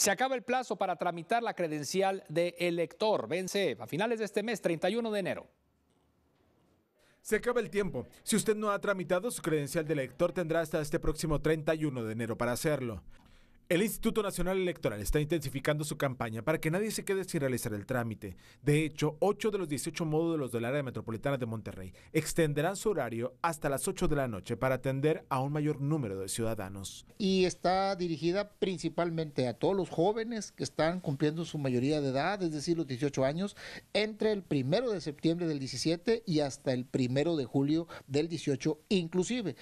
Se acaba el plazo para tramitar la credencial de elector. Vence a finales de este mes, 31 de enero. Se acaba el tiempo. Si usted no ha tramitado su credencial de elector, tendrá hasta este próximo 31 de enero para hacerlo. El Instituto Nacional Electoral está intensificando su campaña para que nadie se quede sin realizar el trámite. De hecho, 8 de los 18 módulos del área metropolitana de Monterrey extenderán su horario hasta las 8 de la noche para atender a un mayor número de ciudadanos. Y está dirigida principalmente a todos los jóvenes que están cumpliendo su mayoría de edad, es decir, los 18 años, entre el primero de septiembre del 17 y hasta el primero de julio del 18 inclusive.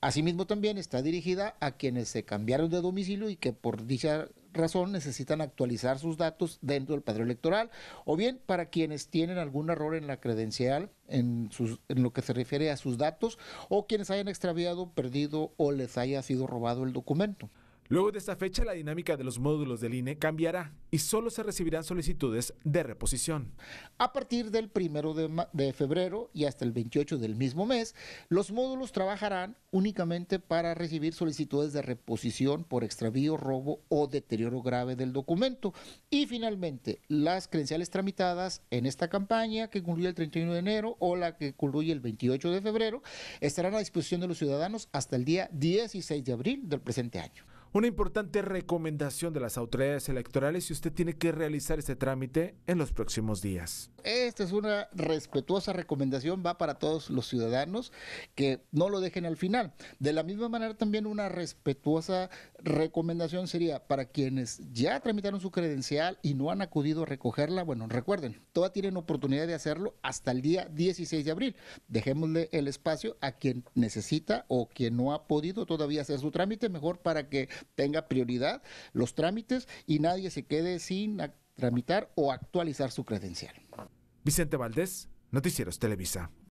Asimismo, también está dirigida a quienes se cambiaron de domicilio y que por dicha razón necesitan actualizar sus datos dentro del padrón electoral, o bien para quienes tienen algún error en la credencial, en lo que se refiere a sus datos, o quienes hayan extraviado, perdido o les haya sido robado el documento. Luego de esta fecha, la dinámica de los módulos del INE cambiará y solo se recibirán solicitudes de reposición. A partir del 1 de, de febrero y hasta el 28 del mismo mes, los módulos trabajarán únicamente para recibir solicitudes de reposición por extravío, robo o deterioro grave del documento. Y finalmente, las credenciales tramitadas en esta campaña que concluye el 31 de enero o la que concluye el 28 de febrero estarán a disposición de los ciudadanos hasta el día 16 de abril del presente año. Una importante recomendación de las autoridades electorales si usted tiene que realizar este trámite en los próximos días. Esta es una respetuosa recomendación, va para todos los ciudadanos, que no lo dejen al final. De la misma manera, también una respetuosa recomendación sería para quienes ya tramitaron su credencial y no han acudido a recogerla, bueno, recuerden, todas tienen oportunidad de hacerlo hasta el día 16 de abril. Dejémosle el espacio a quien necesita o quien no ha podido todavía hacer su trámite, mejor para que tenga prioridad los trámites y nadie se quede sin tramitar o actualizar su credencial. Vicente Valdés, Noticieros Televisa.